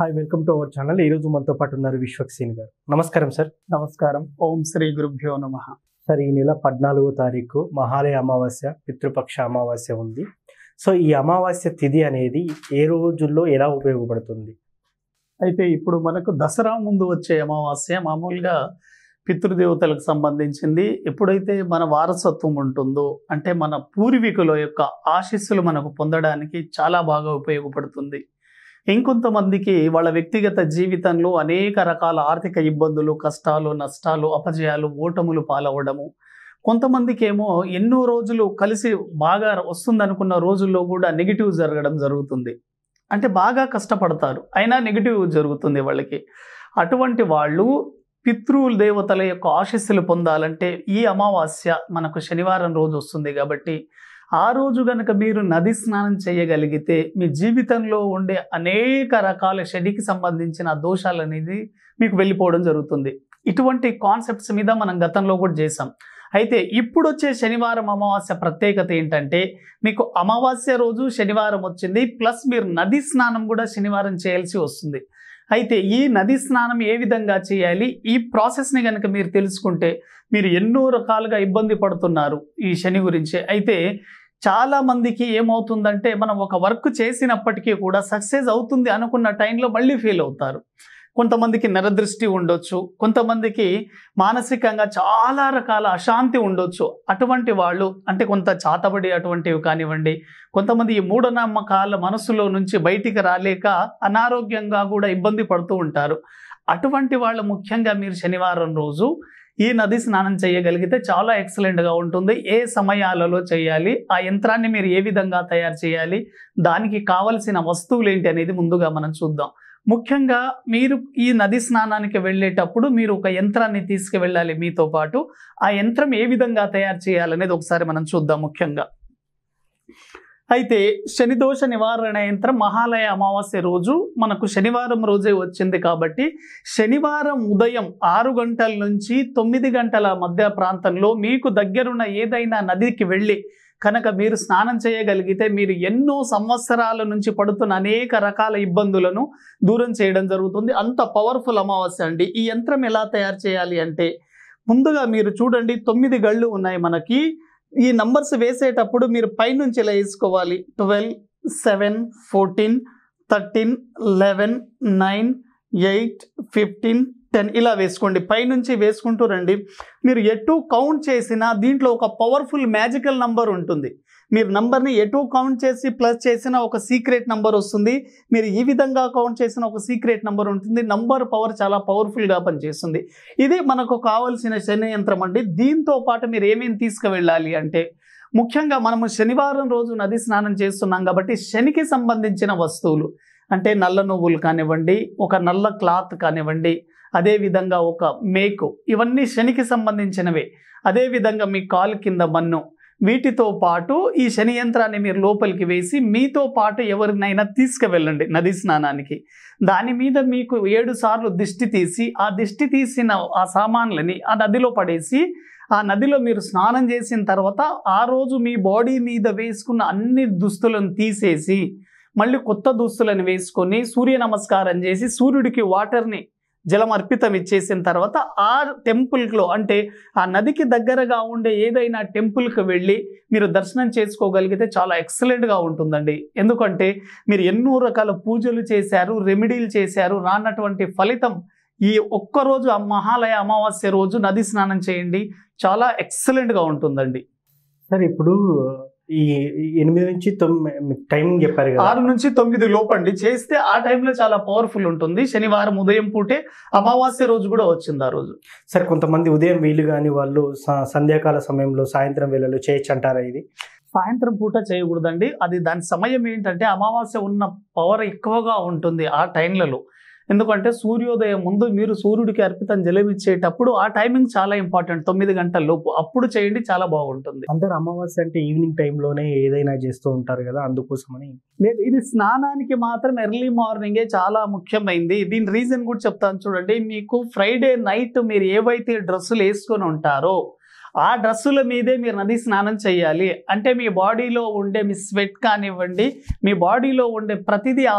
hi welcome to our channel ఈ రోజు మనతో పాటు ఉన్నారు విశ్వక్సేన్ గారు నమస్కారం సార్ నమస్కారం ఓం శ్రీ గురుభ్యో నమ సార్ ఈ నెల పద్నాలుగో తారీఖు మహాలయ అమావాస్య పితృపక్ష అమావాస్య ఉంది సో ఈ అమావాస్య తిథి అనేది ఏ రోజుల్లో ఎలా ఉపయోగపడుతుంది అయితే ఇప్పుడు మనకు దసరా ముందు వచ్చే అమావాస్య మామూలుగా పితృదేవతలకు సంబంధించింది ఎప్పుడైతే మన వారసత్వం ఉంటుందో అంటే మన పూర్వీకుల యొక్క ఆశీస్సులు మనకు పొందడానికి చాలా బాగా ఉపయోగపడుతుంది ఇంకొంతమందికి వాళ్ళ వ్యక్తిగత జీవితంలో అనేక రకాల ఆర్థిక ఇబ్బందులు కష్టాలు నష్టాలు అపజయాలు ఓటములు పాలవడము కొంతమందికి ఏమో ఎన్నో రోజులు కలిసి బాగా వస్తుందనుకున్న రోజుల్లో కూడా నెగిటివ్ జరగడం జరుగుతుంది అంటే బాగా కష్టపడతారు అయినా నెగిటివ్ జరుగుతుంది వాళ్ళకి అటువంటి వాళ్ళు పితృ దేవతల యొక్క ఆశస్సులు పొందాలంటే ఈ అమావాస్య మనకు శనివారం రోజు వస్తుంది కాబట్టి ఆ రోజు గనక మీరు నది స్నానం చేయగలిగితే మీ జీవితంలో ఉండే అనేక రకాల షడికి సంబంధించిన దోషాలు అనేది మీకు వెళ్ళిపోవడం జరుగుతుంది ఇటువంటి కాన్సెప్ట్స్ మీద మనం గతంలో కూడా చేసాం అయితే ఇప్పుడు వచ్చే శనివారం అమావాస్య ప్రత్యేకత ఏంటంటే మీకు అమావాస్య రోజు శనివారం వచ్చింది ప్లస్ మీరు నది స్నానం కూడా శనివారం చేయాల్సి వస్తుంది అయితే ఈ నది స్నానం ఏ విధంగా చేయాలి ఈ ప్రాసెస్ని కనుక మీరు తెలుసుకుంటే మీరు ఎన్నో రకాలుగా ఇబ్బంది పడుతున్నారు ఈ శని గురించి అయితే చాలా మందికి ఏమవుతుందంటే మనం ఒక వర్క్ చేసినప్పటికీ కూడా సక్సెస్ అవుతుంది అనుకున్న టైంలో మళ్ళీ ఫెయిల్ అవుతారు కొంతమందికి నరదృష్టి ఉండొచ్చు కొంతమందికి మానసికంగా చాలా రకాల అశాంతి ఉండొచ్చు అటువంటి వాళ్ళు అంటే కొంత చాతబడి అటువంటివి కానివ్వండి కొంతమంది ఈ మూఢనమ్మకాల మనసులో నుంచి బయటికి రాలేక అనారోగ్యంగా కూడా ఇబ్బంది పడుతూ ఉంటారు అటువంటి వాళ్ళు ముఖ్యంగా మీరు శనివారం రోజు ఈ నది స్నానం చేయగలిగితే చాలా ఎక్సలెంట్గా ఉంటుంది ఏ సమయాలలో చేయాలి ఆ యంత్రాన్ని మీరు ఏ విధంగా తయారు చేయాలి దానికి కావలసిన వస్తువులు ఏంటి అనేది ముందుగా మనం చూద్దాం ముఖ్యంగా మీరు ఈ నది స్నానానికి వెళ్ళేటప్పుడు మీరు ఒక యంత్రాన్ని తీసుకువెళ్ళాలి మీతో పాటు ఆ యంత్రం ఏ విధంగా తయారు చేయాలనేది ఒకసారి మనం చూద్దాం ముఖ్యంగా అయితే శనిదోష నివారణ యంత్రం మహాలయ అమావాస్య రోజు మనకు శనివారం రోజే వచ్చింది కాబట్టి శనివారం ఉదయం ఆరు గంటల నుంచి తొమ్మిది గంటల మధ్య ప్రాంతంలో మీకు దగ్గరున్న ఏదైనా నదికి వెళ్ళి కనుక మీరు స్నానం చేయగలిగితే మీరు ఎన్నో సంవత్సరాల నుంచి పడుతున్న అనేక రకాల ఇబ్బందులను దూరం చేయడం జరుగుతుంది అంత పవర్ఫుల్ అమావాస్య అండి ఈ యంత్రం ఎలా తయారు చేయాలి అంటే ముందుగా మీరు చూడండి తొమ్మిది గళ్ళు ఉన్నాయి మనకి ఈ నంబర్స్ వేసేటప్పుడు మీరు పైనుంచి ఇలా వేసుకోవాలి twelve seven fourteen thirteen eleven nine eight fifteen ten ఇలా వేసుకోండి పైనుంచి వేసుకుంటూ రండి మీరు ఎటు కౌంట్ చేసినా దీంట్లో ఒక పవర్ఫుల్ మ్యాజికల్ నంబర్ ఉంటుంది మీరు నంబర్ని ఎటు కౌంట్ చేసి ప్లస్ చేసిన ఒక సీక్రెట్ నంబర్ వస్తుంది మీరు ఈ విధంగా కౌంట్ చేసిన ఒక సీక్రెట్ నంబర్ ఉంటుంది నంబర్ పవర్ చాలా పవర్ఫుల్గా పనిచేస్తుంది ఇది మనకు కావాల్సిన శని యంత్రం అండి దీంతో పాటు మీరు ఏమేమి తీసుకువెళ్ళాలి అంటే ముఖ్యంగా మనము శనివారం రోజు నది స్నానం చేస్తున్నాం కాబట్టి శనికి సంబంధించిన వస్తువులు అంటే నల్ల నువ్వులు కానివ్వండి ఒక నల్ల క్లాత్ కానివ్వండి అదేవిధంగా ఒక మేకు ఇవన్నీ శనికి సంబంధించినవే అదేవిధంగా మీ కాలు కింద మన్ను వీటితో పాటు ఈ శని యంత్రాన్ని మీరు లోపలికి వేసి మీతో పాటు ఎవరినైనా తీసుకువెళ్ళండి నది స్నానానికి దాని మీద మీకు ఏడు సార్లు దిష్టి తీసి ఆ దిష్టి తీసిన ఆ సామాన్లని ఆ నదిలో పడేసి ఆ నదిలో మీరు స్నానం చేసిన తర్వాత ఆ రోజు మీ బాడీ మీద వేసుకున్న అన్ని దుస్తులను తీసేసి మళ్ళీ కొత్త దుస్తులను వేసుకొని సూర్య నమస్కారం చేసి సూర్యుడికి వాటర్ని జలం అర్పితం ఇచ్చేసిన తర్వాత ఆ టెంపుల్లో అంటే ఆ నదికి దగ్గరగా ఉండే ఏదైనా టెంపుల్కి వెళ్ళి మీరు దర్శనం చేసుకోగలిగితే చాలా ఎక్సలెంట్గా ఉంటుందండి ఎందుకంటే మీరు ఎన్నో రకాల పూజలు చేశారు రెమెడీలు చేశారు రానటువంటి ఫలితం ఈ ఒక్కరోజు ఆ మహాలయ అమావాస్య రోజు నది స్నానం చేయండి చాలా ఎక్సలెంట్గా ఉంటుందండి సరే ఇప్పుడు ఈ ఎనిమిది నుంచి తొమ్మిది టైమింగ్ చెప్పారు ఆరు నుంచి తొమ్మిది లోపండి చేస్తే ఆ టైంలో చాలా పవర్ఫుల్ ఉంటుంది శనివారం ఉదయం పూటే అమావాస్య రోజు కూడా వచ్చింది ఆ రోజు సార్ కొంతమంది ఉదయం వీలు కాని వాళ్ళు సంధ్యాకాల సమయంలో సాయంత్రం వేళలో చేయొచ్చు అంటారా ఇది సాయంత్రం పూట చేయకూడదండి అది దాని సమయం ఏంటంటే అమావాస్య ఉన్న పవర్ ఎక్కువగా ఉంటుంది ఆ టైంలలో ఎందుకంటే సూర్యోదయం ముందు మీరు సూర్యుడికి అర్పితం జలమిచ్చేటప్పుడు ఆ టైమింగ్ చాలా ఇంపార్టెంట్ తొమ్మిది గంటల లోపు అప్పుడు చేయండి చాలా బాగుంటుంది అందరు అమావాస్య అంటే ఈవినింగ్ టైంలోనే ఏదైనా చేస్తూ ఉంటారు కదా అందుకోసమని లేదు ఇది స్నానానికి మాత్రం ఎర్లీ మార్నింగే చాలా ముఖ్యమైంది దీని రీజన్ కూడా చెప్తాను చూడండి మీకు ఫ్రైడే నైట్ మీరు ఏవైతే డ్రెస్సులు వేసుకొని ఉంటారో ఆ డ్రెస్సుల మీదే మీరు నది స్నానం చేయాలి అంటే మీ బాడీలో ఉండే మీ స్వెట్ కానివ్వండి మీ బాడీలో ఉండే ప్రతిదీ ఆ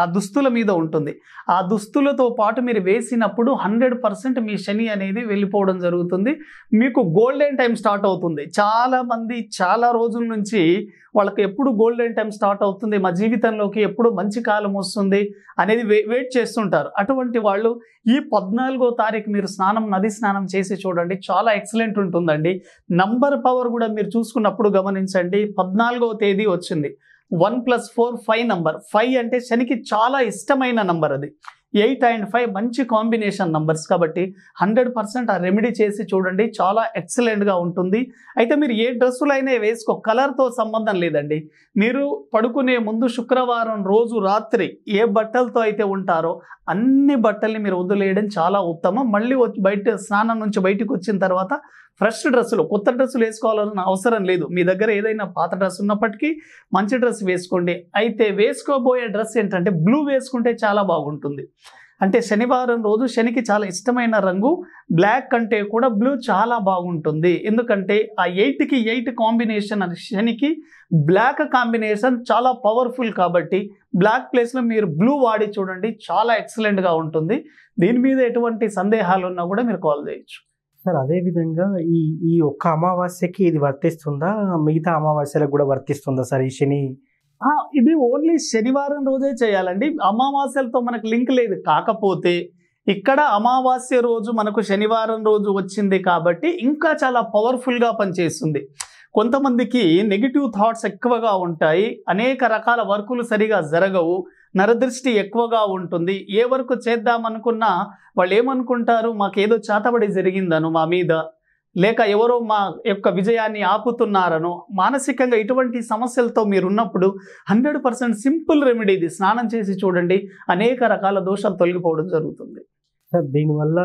ఆ దుస్తుల మీద ఉంటుంది ఆ దుస్తులతో పాటు మీరు వేసినప్పుడు హండ్రెడ్ పర్సెంట్ మీ శని అనేది వెళ్ళిపోవడం జరుగుతుంది మీకు గోల్డెన్ టైం స్టార్ట్ అవుతుంది చాలామంది చాలా రోజుల నుంచి వాళ్ళకి ఎప్పుడు గోల్డెన్ టైం స్టార్ట్ అవుతుంది మా జీవితంలోకి ఎప్పుడు మంచి కాలం వస్తుంది అనేది వెయిట్ చేస్తుంటారు అటువంటి వాళ్ళు ఈ పద్నాలుగో తారీఖు మీరు స్నానం నది స్నానం చేసి చూడండి చాలా ఎక్సలెంట్ ఉంటుందండి నంబర్ పవర్ కూడా మీరు చూసుకున్నప్పుడు గమనించండి పద్నాలుగో తేదీ వచ్చింది one plus four five number five అంటే శనికి చాలా ఇష్టమైన నంబర్ అది ఎయిట్ అండ్ ఫైవ్ మంచి కాంబినేషన్ నంబర్స్ కాబట్టి హండ్రెడ్ పర్సెంట్ ఆ రెమెడీ చేసి చూడండి చాలా ఎక్సలెంట్గా ఉంటుంది అయితే మీరు ఏ డ్రెస్సులు అయినా వేసుకో కలర్తో సంబంధం లేదండి మీరు పడుకునే ముందు శుక్రవారం రోజు రాత్రి ఏ బట్టలతో అయితే ఉంటారో అన్ని బట్టల్ని మీరు వదిలేయడం చాలా ఉత్తమం మళ్ళీ బయట స్నానం నుంచి బయటకు వచ్చిన తర్వాత ఫ్రెష్ డ్రెస్సులు కొత్త డ్రెస్సులు వేసుకోవాలన్న అవసరం లేదు మీ దగ్గర ఏదైనా పాత డ్రెస్ ఉన్నప్పటికీ మంచి డ్రెస్ వేసుకోండి అయితే వేసుకోబోయే డ్రెస్ ఏంటంటే బ్లూ వేసుకుంటే చాలా బాగుంటుంది అంటే శనివారం రోజు శనికి చాలా ఇష్టమైన రంగు బ్లాక్ కంటే కూడా బ్లూ చాలా బాగుంటుంది ఎందుకంటే ఆ ఎయిట్కి ఎయిట్ కాంబినేషన్ అని శనికి బ్లాక్ కాంబినేషన్ చాలా పవర్ఫుల్ కాబట్టి బ్లాక్ ప్లేస్లో మీరు బ్లూ వాడి చూడండి చాలా ఎక్సలెంట్గా ఉంటుంది దీని మీద ఎటువంటి సందేహాలు ఉన్నా కూడా మీరు కాల్ చేయొచ్చు సార్ అదేవిధంగా ఈ ఈ ఒక్క అమావాస్యకి ఇది వర్తిస్తుందా మిగతా అమావాస్యలకు కూడా వర్తిస్తుందా సార్ ఈ శని ఇది ఓన్లీ శనివారం రోజే చేయాలండి అమావాస్యలతో మనకు లింక్ లేదు కాకపోతే ఇక్కడ అమావాస్య రోజు మనకు శనివారం రోజు వచ్చింది కాబట్టి ఇంకా చాలా పవర్ఫుల్గా పనిచేస్తుంది కొంతమందికి నెగిటివ్ థాట్స్ ఎక్కువగా ఉంటాయి అనేక రకాల వర్కులు సరిగా జరగవు నరదృష్టి ఎక్కువగా ఉంటుంది ఏ వరకు చేద్దామనుకున్నా వాళ్ళు ఏమనుకుంటారు మాకేదో చాతబడి జరిగిందను మా మీద లేక ఎవరో మా యొక్క విజయాన్ని ఆపుతున్నారనో మానసికంగా ఇటువంటి సమస్యలతో మీరు ఉన్నప్పుడు హండ్రెడ్ పర్సెంట్ సింపుల్ రెమెడీ ఇది స్నానం చేసి చూడండి అనేక రకాల దోషాలు తొలగిపోవడం జరుగుతుంది సార్ దీనివల్ల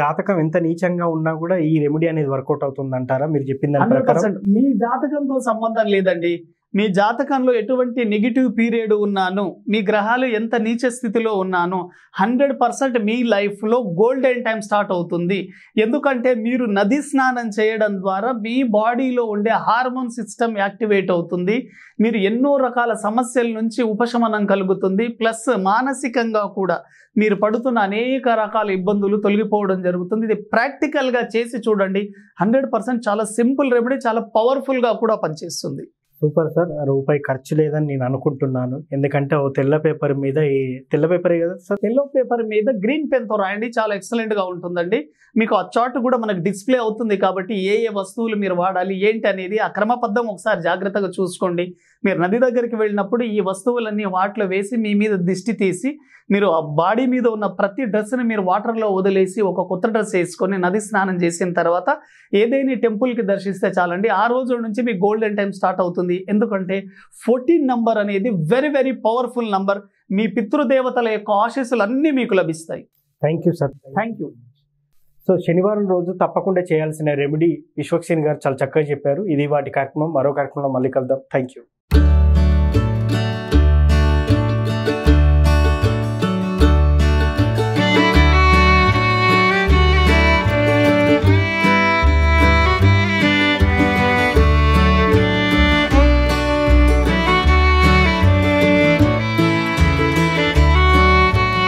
జాతకం ఎంత నీచంగా ఉన్నా కూడా ఈ రెమెడీ అనేది వర్కౌట్ అవుతుంది అంటారా మీరు చెప్పింది మీ జాతకంతో సంబంధం లేదండి మీ జాతకంలో ఎటువంటి నెగిటివ్ పీరియడ్ ఉన్నాను మీ గ్రహాలు ఎంత నీచ స్థితిలో ఉన్నాను హండ్రెడ్ పర్సెంట్ మీ లైఫ్లో గోల్డెన్ టైం స్టార్ట్ అవుతుంది ఎందుకంటే మీరు నది స్నానం చేయడం ద్వారా మీ బాడీలో ఉండే హార్మోన్ సిస్టమ్ యాక్టివేట్ అవుతుంది మీరు ఎన్నో రకాల సమస్యల నుంచి ఉపశమనం కలుగుతుంది ప్లస్ మానసికంగా కూడా మీరు పడుతున్న అనేక రకాల ఇబ్బందులు తొలగిపోవడం జరుగుతుంది ఇది ప్రాక్టికల్గా చేసి చూడండి హండ్రెడ్ పర్సెంట్ చాలా సింపుల్ రెమెడీ చాలా పవర్ఫుల్గా కూడా పనిచేస్తుంది సూపర్ సార్ రూపాయి ఖర్చు లేదని నేను అనుకుంటున్నాను ఎందుకంటే ఓ తెల్ల పేపర్ మీద ఈ తెల్ల పేపరే కదా సార్ తెల్ల పేపర్ మీద గ్రీన్ పెన్తో రాయండి చాలా ఎక్సలెంట్గా ఉంటుందండి మీకు ఆ చాట్ కూడా మనకు డిస్ప్లే అవుతుంది కాబట్టి ఏ ఏ వస్తువులు మీరు వాడాలి ఏంటి అనేది ఆ క్రమబద్ధం ఒకసారి జాగ్రత్తగా చూసుకోండి మీరు నది దగ్గరికి వెళ్ళినప్పుడు ఈ వస్తువులన్నీ వాటిలో వేసి మీ మీద దిష్టి తీసి మీరు ఆ బాడీ మీద ఉన్న ప్రతి డ్రెస్ని మీరు వాటర్లో వదిలేసి ఒక కొత్త డ్రెస్ వేసుకొని నది స్నానం చేసిన తర్వాత ఏదైనా టెంపుల్కి దర్శిస్తే చాలండి ఆ రోజు నుంచి మీ గోల్డెన్ టైం స్టార్ట్ అవుతుంది ఎందుకంటే ఫోర్టీన్ నంబర్ అనేది వెరీ వెరీ పవర్ఫుల్ నంబర్ మీ పితృదేవతల యొక్క ఆశీస్సులు అన్నీ మీకు లభిస్తాయి thank you sir thank you so శనివారం రోజు తప్పకుండా చేయాల్సిన రెమెడీ విశ్వక్సేన్ గారు చాలా చక్కగా చెప్పారు ఇది వాటి కార్యక్రమం మరో కార్యక్రమంలో మళ్ళీ కలుద్దాం థ్యాంక్ యూ